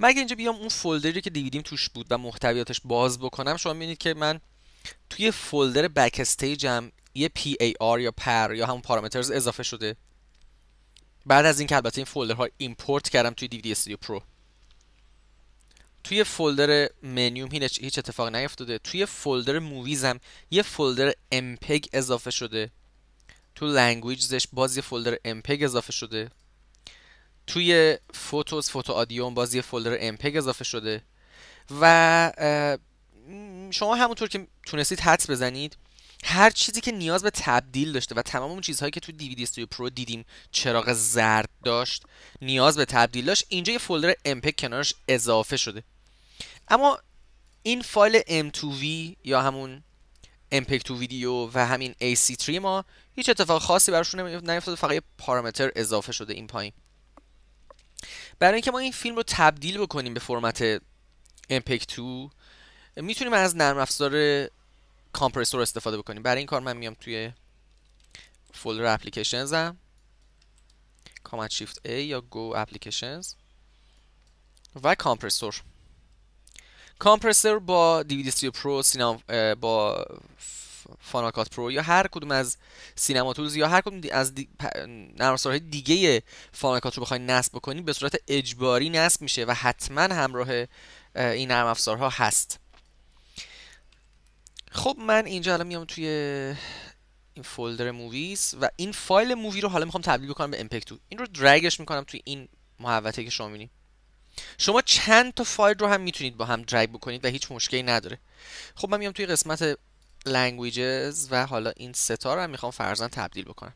مگه اینجا بیام اون فولدری که دیویدیم توش بود و محتویاتش باز بکنم شما میبینید که من توی فولدر بک استیجم یه پی ای آر یا پر یا همون پارامترز اضافه شده بعد از که البته این فولدرها ایمپورت کردم توی دیویدی استودیو پرو توی فولدر منیوم هیچ اتفاقی نیفتاده توی فولدر هم یه فولدر امپگ e اضافه شده تو لنگویجزش باز یه فولدر امپگ e اضافه شده توی فوتوز فوتو آدیوم بازی فولدر امپگ اضافه شده و شما همونطور که تونستید حدس بزنید هر چیزی که نیاز به تبدیل داشته و تمام اون چیزهایی که تو دیویدی Studio پرو دیدیم چراغ زرد داشت نیاز به تبدیل داشت اینجا یه فولدر امپک کنارش اضافه شده اما این فایل M2V یا همون امپک تو ویدیو و همین AC3 ما هیچ اتفاق خاصی براشون نیفتاده فقط یه پارامتر اضافه شده این پایین برای اینکه ما این فیلم رو تبدیل بکنیم به فرمت امپک 2 میتونیم از نرم افزار کامپرسور استفاده بکنیم برای این کار من میام توی فولدر هم کامند شیفت ای یا گو اپلیکیشنز و کامپرسور کامپرسور با dvd پرو Pro با فاناکات پرو یا هر کدوم از سینما تولز یا هر کدوم از نرم افزارهای دیگه فاناکات رو بخواید نصب بکنید به صورت اجباری نصب میشه و حتما همراه این نرم افزارها هست خب من اینجا الان میام توی این فولدر موویز و این فایل مووی رو حالا میخوام تبدیل بکنم به امپکتو. این رو درگش میکنم توی این محوطه که شما میبینید شما چند تا فایل رو هم میتونید با هم درگ بکنید و هیچ مشکلی نداره خب من میام توی قسمت languages و حالا این ستا رو هم میخوام فرزن تبدیل بکنم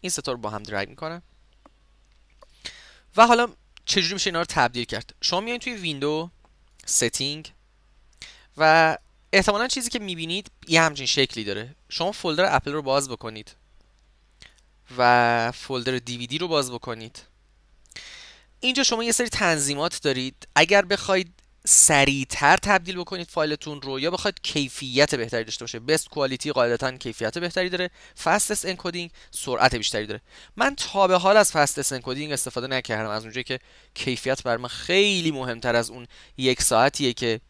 این ستا رو با هم درگ میکنم و حالا چجوری میشه اینا رو تبدیل کرد شما میایین توی ویندو ستینگ و احتمالا چیزی که میبینید یه همچین شکلی داره شما فولدر اپل رو باز بکنید و فولدر دیویدی رو باز بکنید اینجا شما یه سری تنظیمات دارید اگر بخواید سریعتر تبدیل بکنید فایلتون رو یا بخواید کیفیت بهتری داشته باشه بست کوالیتی قاعدتا کیفیت بهتری داره فست انکودینگ سرعت بیشتری داره من تا به حال از فست انکودینگ استفاده نکردم از اونجایی که کیفیت بر من خیلی مهمتر از اون یک ساعتیه که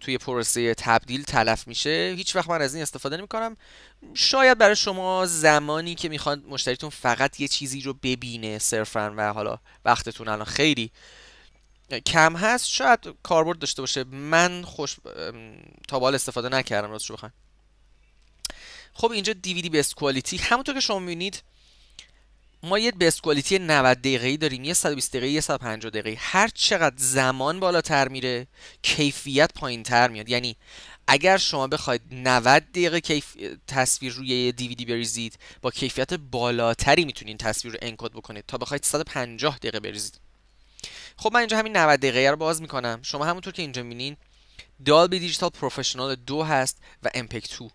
توی پروسه تبدیل تلف میشه هیچ وقت من از این استفاده نمیکنم شاید برای شما زمانی که میخواد مشتریتون فقط یه چیزی رو ببینه صرفا و حالا وقتتون الان خیلی کم هست شاید کاربرد داشته باشه من خوش تا بال استفاده نکردم راستش بخوام خب اینجا دیویدی بست کوالیتی همونطور که شما میبینید ما یه بست کوالیتی 90 دقیقه‌ای داریم یه 120 دقیقه‌ای یه 150 دقیقه‌ای هر چقدر زمان بالاتر میره کیفیت پایین‌تر میاد یعنی اگر شما بخواید 90 دقیقه کیف... تصویر روی دیویدی بریزید با کیفیت بالاتری میتونید تصویر رو انکد بکنید تا بخواید 150 دقیقه بریزید خب من اینجا همین 90 دقیقه رو باز میکنم شما همونطور که اینجا میبینین دالبی دیجیتال پروفشنال دو هست و امپک 2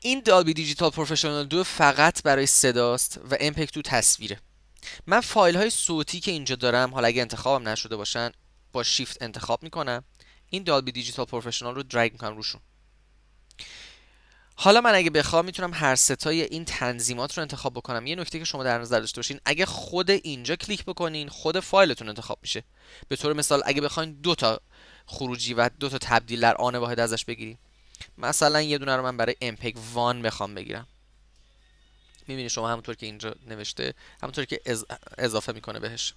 این دالبی دیجیتال پروفشنال دو فقط برای صداست و امپک 2 تصویره من فایل های صوتی که اینجا دارم حالا اگه انتخابم نشده باشن با شیفت انتخاب میکنم این دالبی دیجیتال پروفشنال رو درگ میکنم روشون حالا من اگه بخوام میتونم هر ستای این تنظیمات رو انتخاب بکنم یه نکته که شما در نظر داشته باشین اگه خود اینجا کلیک بکنین خود فایلتون انتخاب میشه به طور مثال اگه بخواین دو تا خروجی و دو تا تبدیل در آن واحد ازش بگیریم مثلا یه دونه رو من برای امپگ وان بخوام بگیرم میبینی شما همونطور که اینجا نوشته همونطور که اضافه میکنه بهش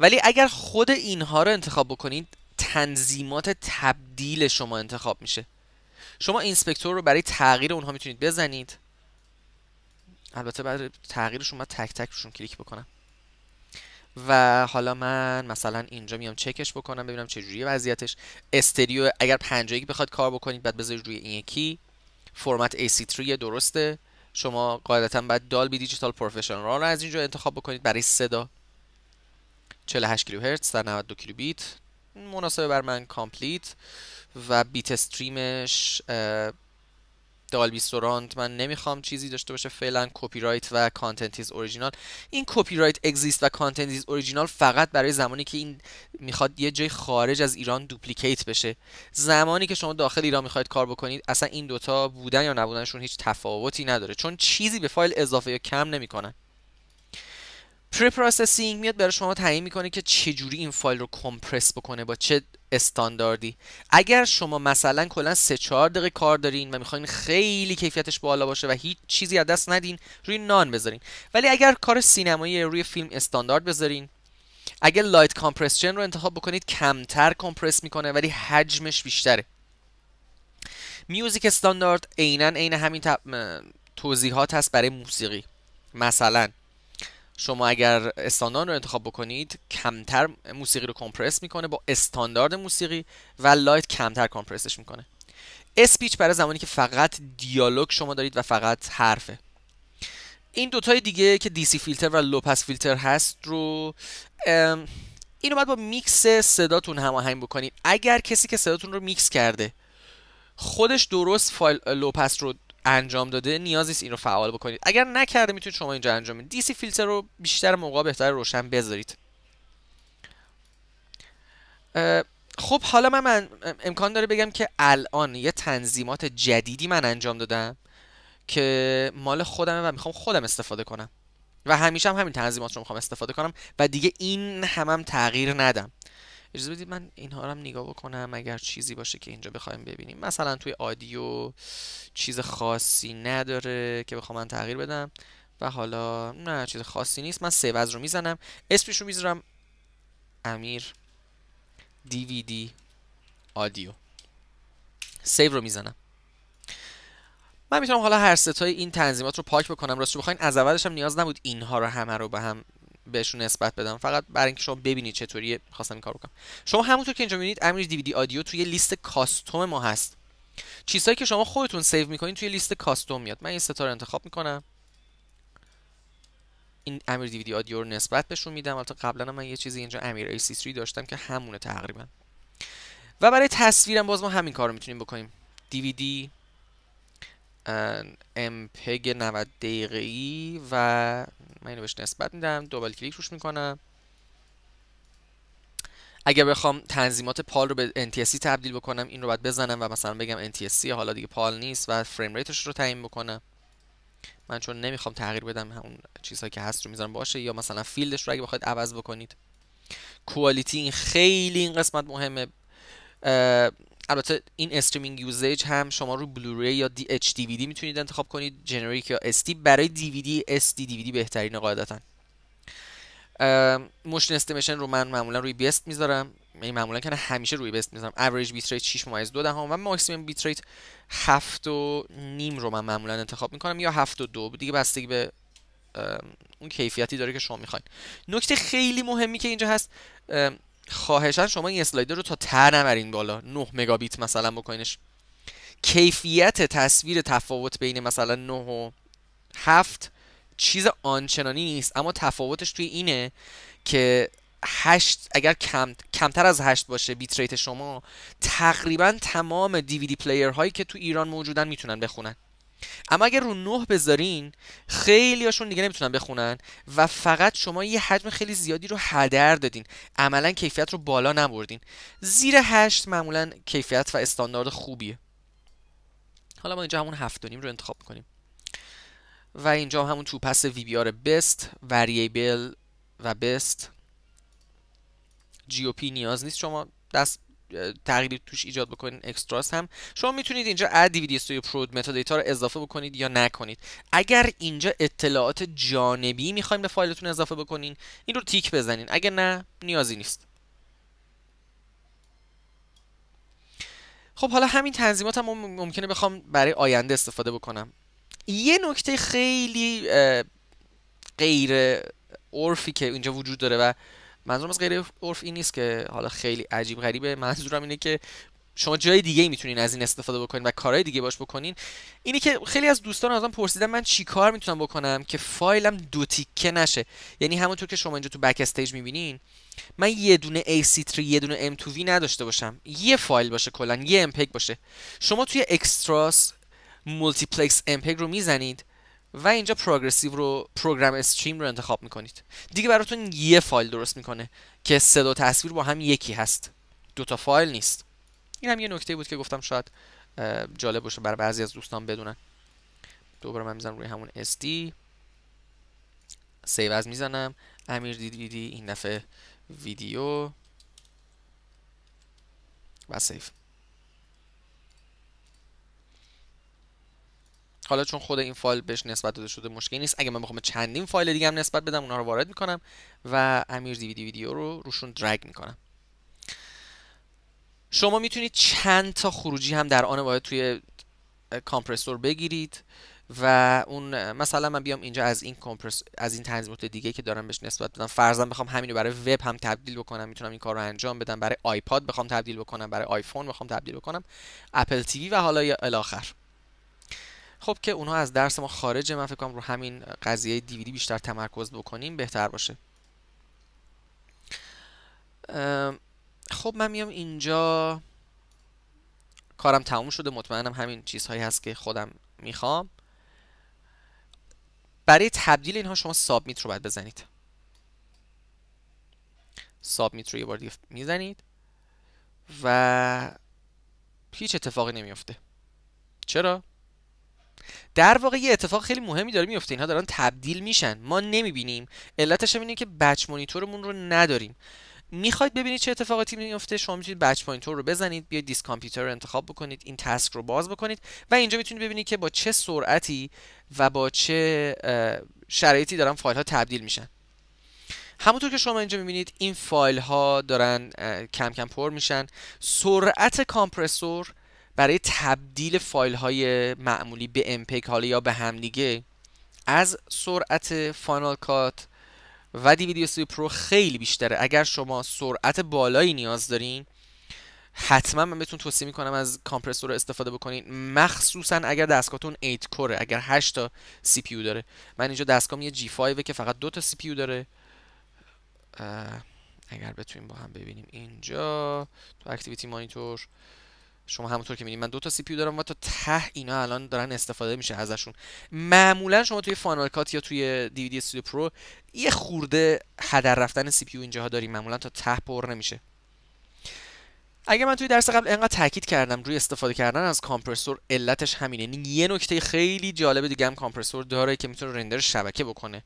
ولی اگر خود اینها رو انتخاب بکنید تنظیمات تبدیل شما انتخاب میشه شما اینسپکتور رو برای تغییر اونها میتونید بزنید البته برای تغییرشون من تک روشون کلیک بکنم و حالا من مثلا اینجا میام چکش بکنم ببینم چه جوریه وضعیتش استریو اگر 51 بخواد کار بکنید بعد بذارید روی این یکی فرمت AC3 درسته شما قاعدتا بعد بی دیجیتال پروفشنال رو از اینجا انتخاب بکنید برای صدا 48 کیلوهرتز در 92 کیلوبیت مناسب بر من کامپلیت و بیت استریمش دال سورانت من نمیخوام چیزی داشته باشه فعلا کپی رایت و کانتنت ایز اوریجینال این کپی رایت اگزیست و کانتنت ایز اوریجینال فقط برای زمانی که این میخواد یه جای خارج از ایران دوپلیکیت بشه زمانی که شما داخل ایران میخواید کار بکنید اصلا این دوتا بودن یا نبودنشون هیچ تفاوتی نداره چون چیزی به فایل اضافه یا کم نمیکنن پری پروسسینگ میاد برای شما تعیین میکنه که چجوری این فایل رو کمپرس بکنه با چه استانداردی اگر شما مثلا کلا 3 4 دقیقه کار دارین و میخواین خیلی کیفیتش بالا باشه و هیچ چیزی از دست ندین روی نان بذارین ولی اگر کار سینمایی روی فیلم استاندارد بذارین اگر لایت کامپرسشن رو انتخاب بکنید کمتر کمپرس میکنه ولی حجمش بیشتره میوزیک استاندارد عینا عین همین توضیحات هست برای موسیقی مثلا شما اگر استاندارد رو انتخاب بکنید کمتر موسیقی رو کمپرس میکنه با استاندارد موسیقی و لایت کمتر کمپرسش میکنه اسپیچ برای زمانی که فقط دیالوگ شما دارید و فقط حرفه این دوتای دیگه که دیسی فیلتر و لوپس فیلتر هست رو اینو باید با میکس صداتون هماهنگ بکنید اگر کسی که صداتون رو میکس کرده خودش درست فایل لوپس رو انجام داده نیازی نیست اینو فعال بکنید اگر نکرده میتونید شما اینجا انجام بدید دیسی فیلتر رو بیشتر موقع بهتر روشن بذارید خب حالا من, امکان داره بگم که الان یه تنظیمات جدیدی من انجام دادم که مال خودمه و میخوام خودم استفاده کنم و همیشه هم همین تنظیمات رو میخوام استفاده کنم و دیگه این همم هم تغییر ندم اجازه بدید من اینها رو هم نگاه بکنم اگر چیزی باشه که اینجا بخوایم ببینیم مثلا توی آدیو چیز خاصی نداره که بخوام من تغییر بدم و حالا نه چیز خاصی نیست من سیوز رو میزنم اسمش رو میذارم امیر دیویدی آدیو سیو رو میزنم من میتونم حالا هر ستای این تنظیمات رو پاک بکنم راستش بخواین از اولش هم نیاز نبود اینها رو همه رو به هم بهشون نسبت بدم فقط برای اینکه شما ببینید چطوری خواستم این کارو کنم شما همونطور که اینجا میبینید امیر دیویدی آدیو توی لیست کاستوم ما هست چیزهایی که شما خودتون سیو میکنید توی لیست کاستوم میاد من این ستاره انتخاب میکنم این امیر دیویدی آدیو رو نسبت بهشون میدم البته قبلا من یه چیزی اینجا امیر سی 3 داشتم که همونه تقریبا و برای تصویرم باز ما همین کار رو میتونیم بکنیم DVD امپگ 90 دقیقه ای و من اینو بهش نسبت میدم دوبل کلیک روش میکنم اگر بخوام تنظیمات پال رو به NTSC تبدیل بکنم این رو باید بزنم و مثلا بگم NTSC حالا دیگه پال نیست و فریم ریتش رو تعیین بکنم من چون نمیخوام تغییر بدم همون چیزهایی که هست رو میذارم باشه یا مثلا فیلدش رو اگه بخواید عوض بکنید کوالیتی این خیلی این قسمت مهمه البته این استریمینگ یوزج هم شما رو بلوری یا دی اچ دی میتونید انتخاب کنید جنریک یا اس برای دی اس دی دی بهترین قاعدتا موشن استیمیشن رو من معمولا روی بیست میذارم این یعنی معمولا که همیشه روی بیست میذارم اوریج بیت ریت 6 ممیز دو دهم و ماکسیمم بیت ریت 7 و نیم رو من معمولا انتخاب میکنم یا 7 و دو دیگه بستگی به اون کیفیتی داره که شما میخواین نکته خیلی مهمی که اینجا هست خواهشن شما این اسلایدر رو تا ته نبرین بالا 9 مگابیت مثلا بکنینش کیفیت تصویر تفاوت بین مثلا 9 و 7 چیز آنچنانی نیست اما تفاوتش توی اینه که 8 اگر کم، کمتر از 8 باشه بیت ریت شما تقریبا تمام دیویدی پلیر هایی که تو ایران موجودن میتونن بخونن اما اگر رو نه بذارین خیلی هاشون دیگه نمیتونن بخونن و فقط شما یه حجم خیلی زیادی رو هدر دادین عملا کیفیت رو بالا نبردین زیر هشت معمولا کیفیت و استاندارد خوبیه حالا ما اینجا همون هفت و رو انتخاب کنیم و اینجا همون توپس وی بی آر بست وریبل و بست جی او پی نیاز نیست شما دست تغییری توش ایجاد بکنین اکستراس هم شما میتونید اینجا اد دیویدی استودیو پرو متا دیتا رو اضافه بکنید یا نکنید اگر اینجا اطلاعات جانبی میخوایم به فایلتون اضافه بکنین این رو تیک بزنین اگر نه نیازی نیست خب حالا همین تنظیمات هم ممکنه بخوام برای آینده استفاده بکنم یه نکته خیلی غیر عرفی که اینجا وجود داره و منظورم از غیر عرف این نیست که حالا خیلی عجیب غریبه منظورم اینه که شما جای دیگه میتونین از این استفاده بکنین و کارهای دیگه باش بکنین اینی که خیلی از دوستان ازم پرسیدن من چی کار میتونم بکنم که فایلم دو تیکه نشه یعنی همونطور که شما اینجا تو بک استیج میبینین من یه دونه AC3 یه دونه M2V نداشته باشم یه فایل باشه کلا یه MPEG باشه شما توی اکستراس مولتیپلکس MPEG رو میزنید و اینجا پروگرسیو رو پروگرام استریم رو انتخاب میکنید دیگه براتون یه فایل درست میکنه که صدا و تصویر با هم یکی هست دو تا فایل نیست این هم یه نکته بود که گفتم شاید جالب باشه برای بعضی از دوستان بدونن دوباره من میزنم روی همون SD سیو از میزنم امیر دیدی دی این دفعه ویدیو و سیو حالا چون خود این فایل بهش نسبت داده شده مشکلی نیست اگه من بخوام چندین فایل دیگه هم نسبت بدم اونها رو وارد میکنم و امیر دیویدی ویدیو رو روشون درگ میکنم شما میتونید چند تا خروجی هم در آن واحد توی کامپرسور بگیرید و اون مثلا من بیام اینجا از این کمپرس از این تنظیمات دیگه که دارم بهش نسبت بدم فرضاً بخوام همین رو برای وب هم تبدیل بکنم میتونم این کار رو انجام بدم برای آیپاد بخوام تبدیل بکنم برای آیفون بخوام تبدیل بکنم اپل تیوی و حالا یا خب که اونها از درس ما خارجه من فکر کنم رو همین قضیه دیویدی بیشتر تمرکز بکنیم بهتر باشه خب من میام اینجا کارم تموم شده مطمئنم همین چیزهایی هست که خودم میخوام برای تبدیل اینها شما سابمیت رو باید بزنید سابمیت رو یه بار دیگه میزنید و هیچ اتفاقی نمیفته چرا در واقع یه اتفاق خیلی مهمی داره میفته اینها دارن تبدیل میشن ما نمیبینیم علتش هم اینه که بچ مانیتورمون رو نداریم میخواید ببینید چه اتفاقاتی میفته شما میتونید بچ پوینتر رو بزنید بیاید دیسک کامپیوتر رو انتخاب بکنید این تسک رو باز بکنید و اینجا میتونید ببینید که با چه سرعتی و با چه شرایطی دارن فایل ها تبدیل میشن همونطور که شما اینجا میبینید این فایل ها دارن کم کم پر میشن سرعت کامپرسور برای تبدیل فایل های معمولی به MPEG حالا یا به همدیگه از سرعت فانال کات و دیویدیو سی پرو خیلی بیشتره اگر شما سرعت بالایی نیاز دارین حتما من بهتون توصیه میکنم از کامپرسور استفاده بکنین مخصوصا اگر دستگاهتون 8 کره اگر 8 تا سی پی داره من اینجا دستگاهم یه جی 5 که فقط دو تا سی پی داره اگر بتونیم با هم ببینیم اینجا تو اکتیویتی مانیتور شما همونطور که میبینید من دو تا سی پی دارم و تا ته اینا الان دارن استفاده میشه ازشون معمولا شما توی فانال کات یا توی دیویدی استودیو پرو یه خورده هدر رفتن سی پی اینجاها داریم معمولا تا ته پر نمیشه اگه من توی درس قبل اینقدر تاکید کردم روی استفاده کردن از کامپرسور علتش همینه یه نکته خیلی جالب دیگه هم کامپرسور داره که میتونه رندر شبکه بکنه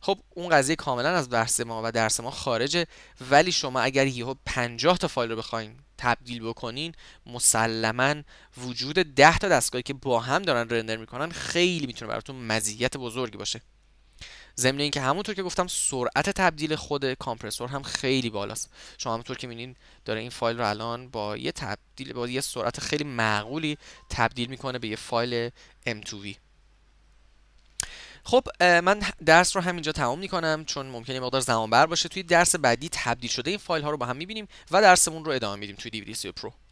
خب اون قضیه کاملا از بحث ما و درس ما خارجه ولی شما اگر یهو 50 تا فایل رو بخواید تبدیل بکنین مسلما وجود 10 تا دستگاهی که با هم دارن رندر میکنن خیلی میتونه براتون مزیت بزرگی باشه ضمن اینکه همونطور که گفتم سرعت تبدیل خود کامپرسور هم خیلی بالاست شما همونطور که میبینید داره این فایل رو الان با یه تبدیل با یه سرعت خیلی معقولی تبدیل میکنه به یه فایل M2V خب من درس رو همینجا تمام کنم چون ممکنه مقدار زمان بر باشه توی درس بعدی تبدیل شده این فایل ها رو با هم میبینیم و درسمون رو ادامه میدیم توی دیویدی پرو